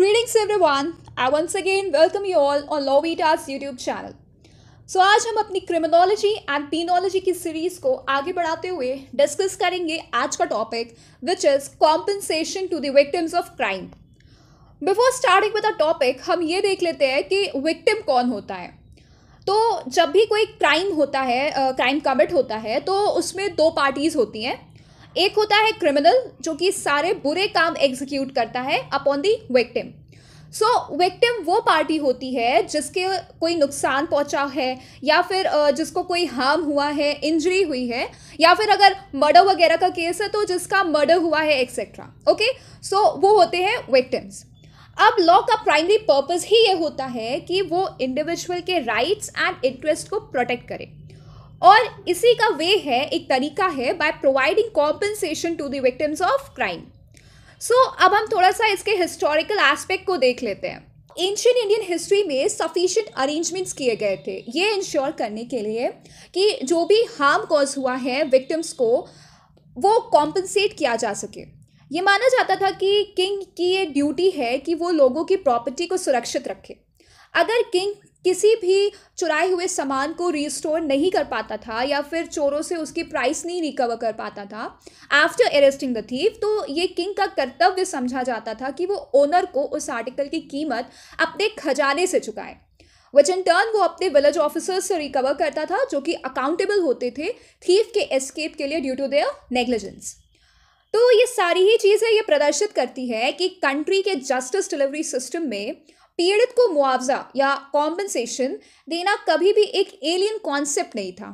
Every everyone I once again welcome you all on on ours YouTube channel so आज हम अपनी criminology and पीनोलॉजी की series को आगे बढ़ाते हुए डिस्कस करेंगे आज का topic which is compensation to the victims of crime before starting with a topic हम ये देख लेते हैं कि विक्टिम कौन होता है तो जब भी कोई क्राइम होता है क्राइम uh, कमिट होता है तो उसमें दो पार्टीज़ होती हैं एक होता है क्रिमिनल जो कि सारे बुरे काम एग्जीक्यूट करता है upon the victim so so, victim वो पार्टी होती है जिसके कोई नुकसान पहुंचा है या फिर जिसको कोई हार्म हुआ है इंजरी हुई है या फिर अगर मर्डर वगैरह का केस है तो जिसका मर्डर हुआ है एक्सेट्रा ओके सो वो होते हैं विक्टिम्स अब लॉ का प्राइमरी पर्पस ही ये होता है कि वो इंडिविजुअल के राइट्स एंड इंटरेस्ट को प्रोटेक्ट करे और इसी का वे है एक तरीका है by providing compensation to the victims of crime so अब हम थोड़ा सा इसके हिस्टोरिकल एस्पेक्ट को देख लेते हैं एंशियंट इंडियन हिस्ट्री में सफिशियंट अरेंजमेंट्स किए गए थे ये इंश्योर करने के लिए कि जो भी हार्म कॉज हुआ है विक्टिम्स को वो कॉम्पनसेट किया जा सके ये माना जाता था कि किंग की ये ड्यूटी है कि वो लोगों की प्रॉपर्टी को सुरक्षित रखे अगर किंग किसी भी चुराए हुए सामान को रिस्टोर नहीं कर पाता था या फिर चोरों से उसकी प्राइस नहीं रिकवर कर पाता था आफ्टर अरेस्टिंग द थीफ तो ये किंग का कर्तव्य समझा जाता था कि वो ओनर को उस आर्टिकल की कीमत अपने खजाने से चुकाए वच इन टर्न वो अपने विलेज ऑफिसर्स से रिकवर करता था जो कि अकाउंटेबल होते थे थीफ के एस्केप के लिए ड्यू टू देयर नेग्लिजेंस तो ये सारी ही चीज़ें ये प्रदर्शित करती है कि कंट्री के जस्टिस डिलीवरी सिस्टम में पीड़ित को मुआवजा या कॉम्पनसेशन देना कभी भी एक एलियन कॉन्सेप्ट नहीं था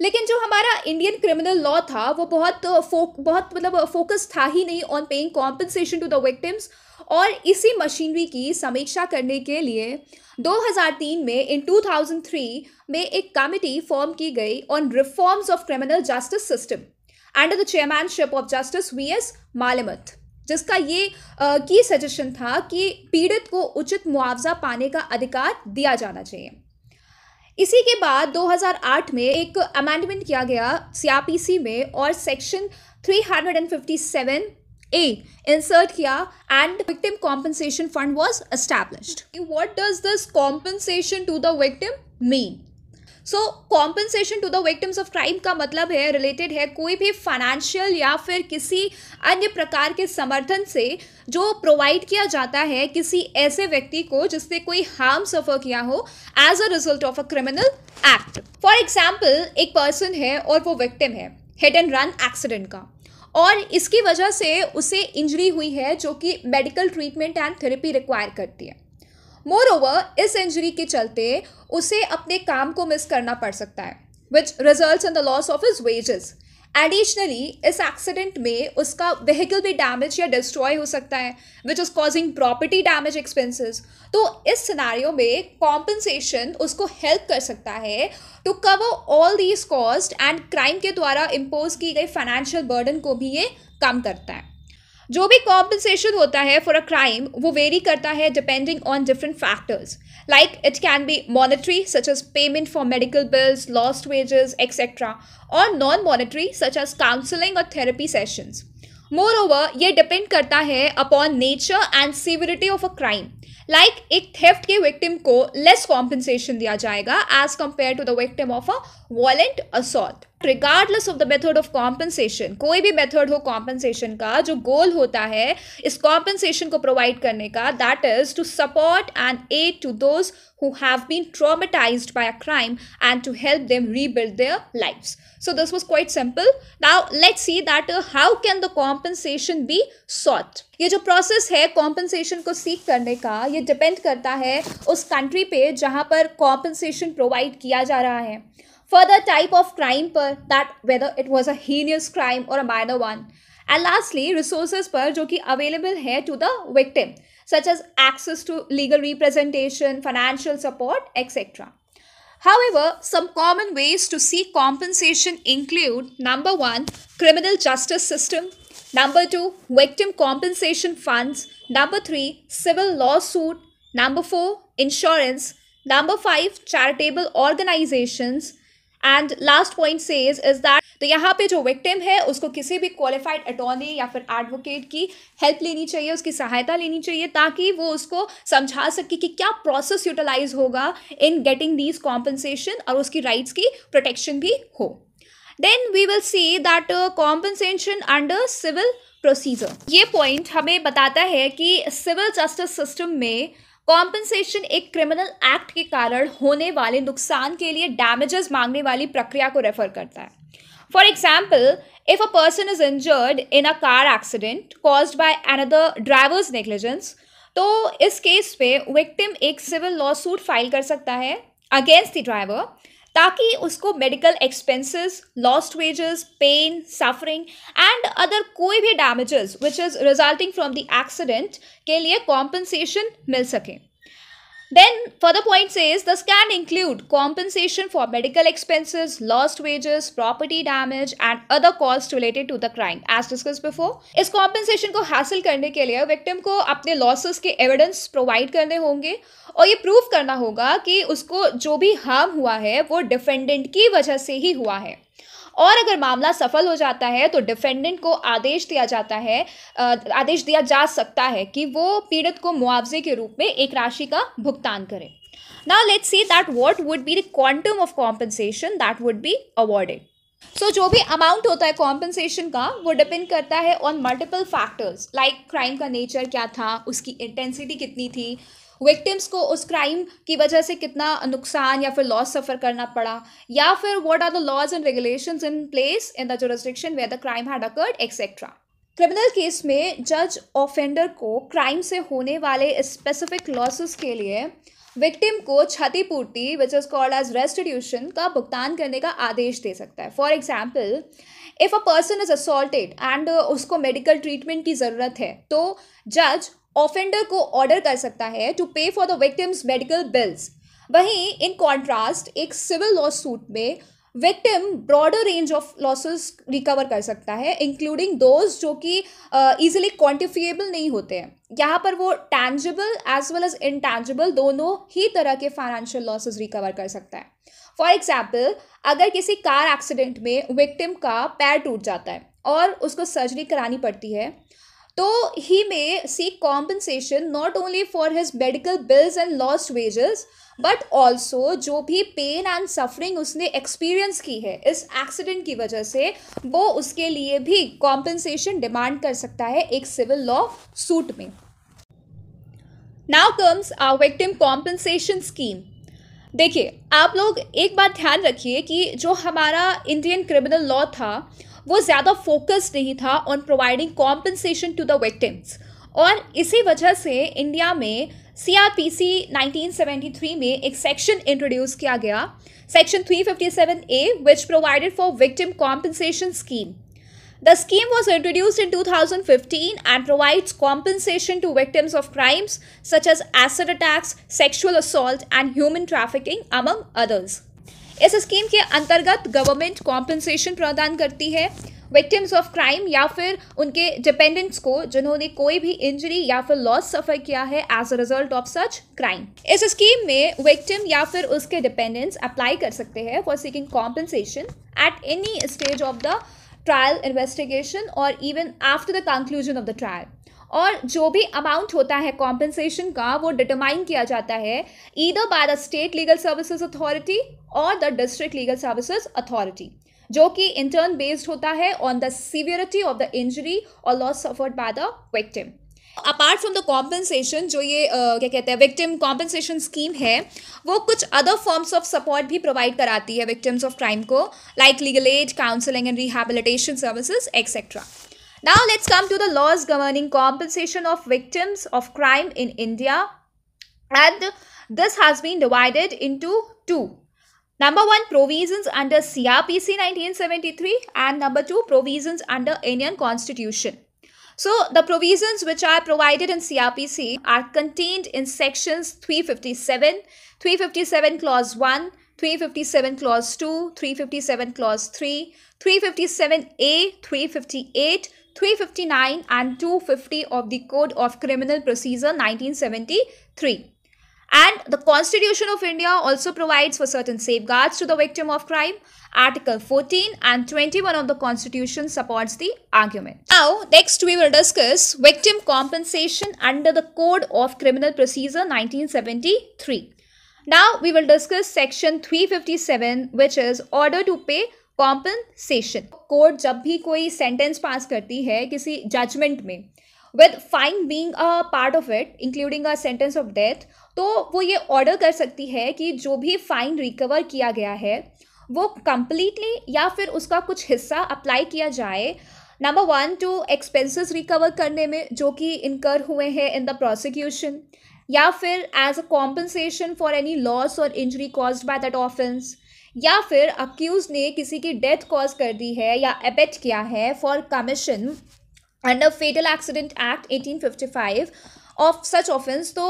लेकिन जो हमारा इंडियन क्रिमिनल लॉ था वो बहुत बहुत मतलब फोकस था ही नहीं on paying compensation to the victims और इसी मशीनरी की समीक्षा करने के लिए 2003 में इन 2003 में एक कमिटी फॉर्म की गई on reforms of criminal justice system under the chairmanship of justice V S Malimath जिसका ये आ, की सजेशन था कि पीड़ित को उचित मुआवजा पाने का अधिकार दिया जाना चाहिए इसी के बाद 2008 में एक अमेंडमेंट किया गया सीआरपीसी में और सेक्शन 357 ए इंसर्ट किया and victim compensation fund was established what does this compensation to the victim mean so compensation to the victims of crime का मतलब है रिलेटेड है कोई भी फाइनेंशियल या फिर किसी अन्य प्रकार के समर्थन से जो प्रोवाइड किया जाता है किसी ऐसे व्यक्ति को जिसने कोई हार्म सफ़र किया हो as a result of a criminal act for example एक पर्सन है और वो विक्टिम है हेड एंड रन एक्सीडेंट का और इसकी वजह से उसे इंजरी हुई है जो कि medical treatment and therapy require करती है मोर ओवर इस इंजरी के चलते उसे अपने काम को मिस करना पड़ सकता है which result in the loss of his wages additionally इस एक्सीडेंट में उसका व्हीकल भी डैमेज या डिस्ट्रॉय हो सकता है which is causing property damage expenses तो इस सिनारियों में कॉम्पनसेशन उसको हेल्प कर सकता है to cover all these cost and crime के द्वारा इम्पोज की गई फाइनेंशियल बर्डन को भी ये कम करता है जो भी कॉम्पनसेशन होता है फॉर अ क्राइम वो वेरी करता है depending on different factors like it can be monetary such as payment for medical bills lost wages etcetera और non monetary such as counselling और थेरेपी सेशंस मोर ओवर ये depend करता है upon nature and severity of a crime like एक theft के victim को less compensation दिया जाएगा as compare to the victim of a violent assault regardless of the method of compensation कोई भी मेथड हो कॉम्पनसेशन का जो गोल होता है इस कॉम्पनसेशन को प्रोवाइड करने का that is to support and aid to those who have been traumatized by a crime and to help them rebuild their lives so this was quite simple now let's see that uh, how can the compensation be sought ये जो process है compensation को सीख करने का ये depend करता है उस कंट्री पे जहाँ पर कॉम्पनसेशन प्रोवाइड किया जा रहा है Further type of crime per that whether it was a heinous crime or a minor one. And lastly, resources per जो available here to the victim, such as access to legal representation, financial support, etc. However, some common ways to seek compensation include number one, criminal justice system, number two, victim compensation funds, number three, civil lawsuit, number four, insurance, number five, charitable organizations, and last point is is that तो यहाँ पे जो victim है उसको किसी भी qualified attorney या फिर एडवोकेट की हेल्प लेनी चाहिए उसकी सहायता लेनी चाहिए ताकि वो उसको समझा सके कि क्या प्रोसेस यूटिलाइज होगा इन गेटिंग दीज कॉम्पनसेशन और उसकी राइट्स की प्रोटेक्शन भी हो then we will see that compensation under civil procedure ये पॉइंट हमें बताता है कि सिविल जस्टिस सिस्टम में कॉम्पनसेशन एक क्रिमिनल एक्ट के कारण होने वाले नुकसान के लिए डैमेजेस मांगने वाली प्रक्रिया को रेफर करता है for example if a person is injured in a car accident caused by another driver's negligence तो इस केस पे विक्टिम एक सिविल लॉ सूट फाइल कर सकता है अगेंस्ट द ड्राइवर ताकि उसको medical expenses lost wages pain suffering and other कोई भी damages which is resulting from the accident के लिए कॉम्पनसेशन मिल सकें Then further point says the scan include compensation for medical expenses, lost wages, property damage and other costs related to the crime as discussed before. इस compensation को हासिल करने के लिए victim को अपने losses के evidence provide करने होंगे और ये prove करना होगा कि उसको जो भी harm हुआ है वो defendant की वजह से ही हुआ है और अगर मामला सफल हो जाता है तो डिफेंडेंट को आदेश दिया जाता है आदेश दिया जा सकता है कि वो पीड़ित को मुआवजे के रूप में एक राशि का भुगतान करें now let see that what would be the quantum of compensation that would be awarded so जो भी अमाउंट होता है कॉम्पनसेशन का वो डिपेंड करता है on multiple factors like crime का नेचर क्या था उसकी इंटेंसिटी कितनी थी विक्टिम्स को उस क्राइम की वजह से कितना नुकसान या फिर लॉस सफ़र करना पड़ा या फिर what are the laws and regulation in place in the jurisdiction where the crime had occurred etcetera criminal case में जज ऑफेंडर को क्राइम से होने वाले स्पेसिफिक लॉसेस के लिए विक्टिम को क्षतिपूर्ति which is called as restitution का भुगतान करने का आदेश दे सकता है for example if a person is assaulted and उसको मेडिकल ट्रीटमेंट की ज़रूरत है तो जज ऑफेंडर को ऑर्डर कर सकता है to pay for the victim's medical bills वहीं इन कॉन्ट्रास्ट एक सिविल लॉ सूट में victim broader range of losses recover कर सकता है इंक्लूडिंग दोज जो कि ईजिली क्वान्टिफिएबल नहीं होते हैं यहाँ पर वो tangible as well as intangible दोनों ही तरह के फाइनेंशियल लॉसेस रिकवर कर सकता है फॉर एग्जाम्पल अगर किसी कार एक्सीडेंट में विक्टिम का पैर टूट जाता है और उसको सर्जरी करानी पड़ती है तो he may seek compensation not only for his medical bills and lost wages but also जो भी पेन एंड सफरिंग उसने एक्सपीरियंस की है इस एक्सीडेंट की वजह से वो उसके लिए भी कॉम्पनसेशन डिमांड कर सकता है एक सिविल लॉ सूट में now comes a victim compensation scheme देखिए आप लोग एक बात ध्यान रखिए कि जो हमारा इंडियन क्रिमिनल लॉ था वो ज़्यादा फोकस्ड नहीं था on providing compensation to the victims और इसी वजह से इंडिया में C R P C nineteen seventy three में एक सेक्शन इंट्रोड्यूस किया गया section three fifty seven A which provided for victim compensation scheme the scheme was introduced in two thousand fifteen and provides compensation to victims of crimes such as acid attacks sexual assault and human trafficking among others इस scheme के अंतर्गत government compensation प्रदान करती है victims of crime या फिर उनके dependents को जिन्होंने कोई भी इंजरी या फिर लॉस सफर किया है as a result of such crime इस स्कीम में विक्टिम या फिर उसके डिपेंडेंट्स अप्लाई कर सकते हैं for seeking compensation at any stage of the trial investigation और even after the conclusion of the trial और जो भी अमाउंट होता है कॉम्पनसेशन का वो डिटरमाइन किया जाता है either by the state legal services authority or the district legal services authority जो कि इंटर्न बेस्ड होता है on the severity of the injury और loss suffered by the victim apart from the compensation जो ये uh, क्या कहते हैं विक्टिम कॉम्पनसेशन स्कीम है वो कुछ अदर फॉर्म्स ऑफ सपोर्ट भी प्रोवाइड कराती है विक्टिम्स ऑफ क्राइम को like legal aid counselling and rehabilitation services etcetera now let's come to the laws governing compensation of victims of crime in India and this has been divided into two Number 1 provisions under CRPC 1973 and number 2 provisions under Indian constitution. So the provisions which are provided in CRPC are contained in sections 357, 357 clause 1, 357 clause 2, 357 clause 3, 357A, 358, 359 and 250 of the Code of Criminal Procedure 1973. And the Constitution of India also provides for certain safeguards to the victim of crime. Article 14 and 21 of the Constitution supports the argument. Now, next we will discuss victim compensation under the Code of Criminal Procedure 1973. Now, we will discuss section 357 which is order to pay compensation. Court, जब भी कोई sentence पास करती है किसी judgment में with fine being a part of it including a sentence तो वो ये ऑर्डर कर सकती है कि जो भी फ़ाइन रिकवर किया गया है वो कम्प्लीटली या फिर उसका कुछ हिस्सा अप्लाई किया जाए number one to expenses recover करने में जो कि इनकर हुए हैं इन द प्रोसिक्यूशन या फिर as a compensation for any loss or injury caused by that offence या फिर अक्यूज ने किसी की डेथ कॉज कर दी है या एबेट किया है for commission under fatal accident act 1855 of such offence तो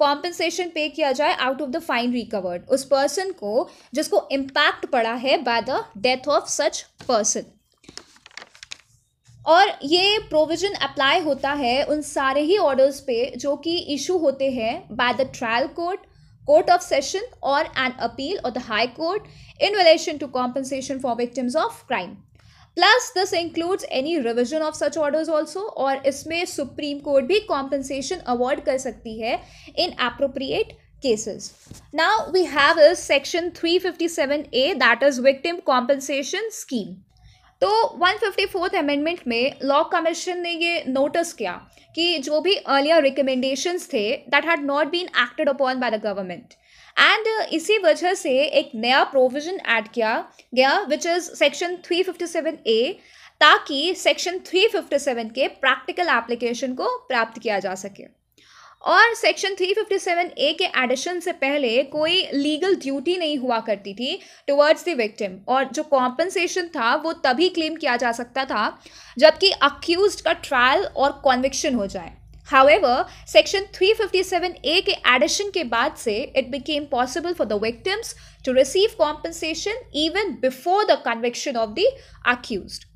कॉम्पनसेशन uh, पे किया जाए out of the fine recovered उस पर्सन को जिसको इम्पैक्ट पड़ा है by the death of such person और ये प्रोविजन अप्लाई होता है उन सारे ही ऑर्डर्स पे जो कि इशू होते हैं by the trial court court of session or an appeal or the high court in relation to compensation for victims of crime plus this includes any revision of such orders also और इसमें supreme court भी compensation award कर सकती है in appropriate cases. Now we have is section A that is victim compensation scheme. तो 154th amendment में law commission ने ये नोटिस किया कि जो भी अर्लियर रिकमेंडेशंस थे that had not been acted upon by the government and uh, इसी वजह से एक नया प्रोविज़न ऐड किया गया विच इज़ सेक्शन 357 ए ताकि सेक्शन 357 के प्रैक्टिकल एप्लीकेशन को प्राप्त किया जा सके और सेक्शन 357 ए के एडिशन से पहले कोई लीगल ड्यूटी नहीं हुआ करती थी टुवर्ड्स द विक्टिम और जो कॉम्पनसेशन था वो तभी क्लेम किया जा सकता था जबकि अक्यूज का ट्रायल और कॉन्विक्शन हो जाए However, Section 357A के addition के बाद से it became possible for the victims to receive compensation even before the conviction of the accused.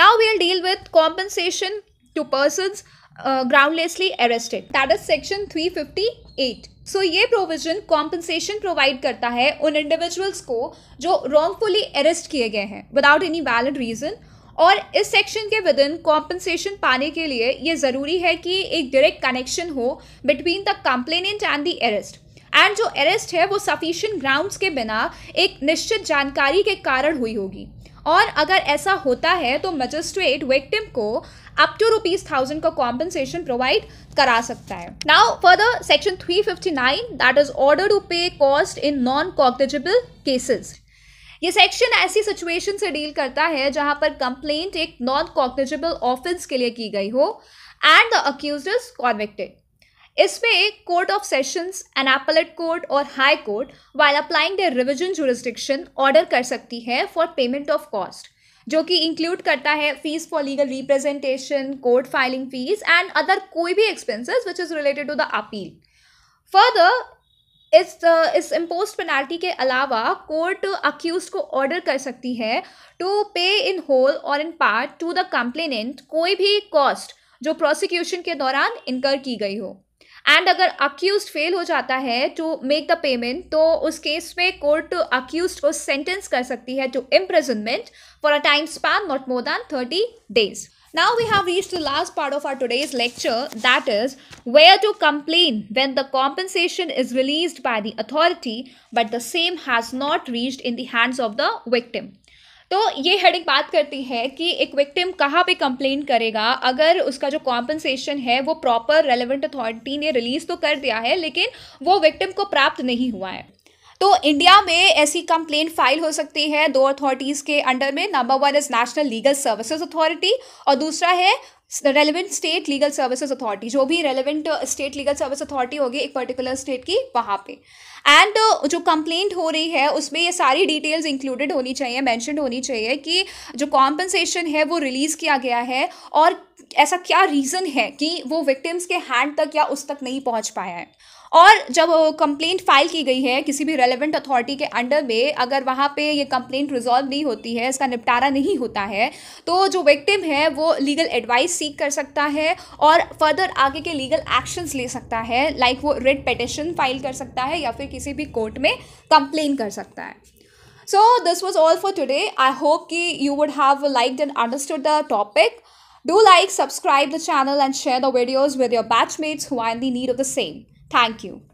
Now we'll deal with compensation to persons uh, groundlessly arrested. That is Section 358. so, ये provision compensation provide करता है उन individuals को जो wrongfully arrested किए गए हैं without any valid reason. और इस सेक्शन के विद इन कॉम्पनसेशन पाने के लिए ये ज़रूरी है कि एक डायरेक्ट कनेक्शन हो between the complainant and the arrest and जो अरेस्ट है वो सफिशियंट ग्राउंड्स के बिना एक निश्चित जानकारी के कारण हुई होगी और अगर ऐसा होता है तो मजिस्ट्रेट विक्टिम को अप टू रुपीज थाउजेंड का कॉम्पनसेशन प्रोवाइड करा सकता है now further section three fifty nine that is order to pay cost in non cognizable cases ये सेक्शन ऐसी सिचुएशन से डील करता है जहां पर कंप्लेंट एक नॉन कॉग्निजेबल ऑफेंस के लिए की गई हो and the accused is convicted इसमें court of sessions an appellate court or high court while applying the revision jurisdiction order कर सकती है फॉर पेमेंट ऑफ कॉस्ट जो कि इंक्लूड करता है fees for legal representation court filing fees and other कोई भी expenses which is related to the appeal further इस इस इम्पोज पेनाल्टी के अलावा कोर्ट अक्यूज को ऑर्डर कर सकती है टू पे in whole or in part to the complainant कोई भी कॉस्ट जो प्रोसिक्यूशन के दौरान इनकर की गई हो एंड अगर अक्यूज फेल हो जाता है टू मेक द पेमेंट तो उस केस में कोर्ट अक्यूज को सेंटेंस कर सकती है to imprisonment for a time span not more than thirty days Now we have reached the last part of our today's lecture that is where to complain when the compensation is released by the authority but the same has not reached in the hands of the victim. तो ये heading बात करती है कि एक victim कहाँ पे complain करेगा अगर उसका जो कॉम्पनसेशन है वो प्रॉपर रेलेवेंट अथॉरिटी ने रिलीज़ तो कर दिया है लेकिन वो विक्टिम को प्राप्त नहीं हुआ है तो इंडिया में ऐसी कंप्लेन फाइल हो सकती है दो अथॉरिटीज़ के अंडर में number one is national legal services authority और दूसरा है relevant state legal services authority जो भी relevant state legal service authority होगी एक पर्टिकुलर स्टेट की वहाँ पे एंड uh, जो कंप्लेंट हो रही है उसमें ये सारी डिटेल्स इंक्लूडेड होनी चाहिए मैंशन होनी चाहिए कि जो कॉम्पनसेशन है वो रिलीज़ किया गया है और ऐसा क्या रीज़न है कि वो विक्टिम्स के हैंड तक या उस तक नहीं पहुँच पाया है और जब कंप्लेंट फाइल की गई है किसी भी रेलेवेंट अथॉरिटी के अंडर में अगर वहाँ पे ये कंप्लेंट रिजॉल्व नहीं होती है इसका निपटारा नहीं होता है तो जो विक्टिम है वो लीगल एडवाइस सीख कर सकता है और फर्दर आगे के लीगल एक्शंस ले सकता है लाइक like वो रेड पटिशन फाइल कर सकता है या फिर किसी भी कोर्ट में कंप्लेन कर सकता है so this was all for today I hope कि you would have like and understood the topic Do like subscribe the channel and share the videos with your batchmates who are in the need of the same. Thank you.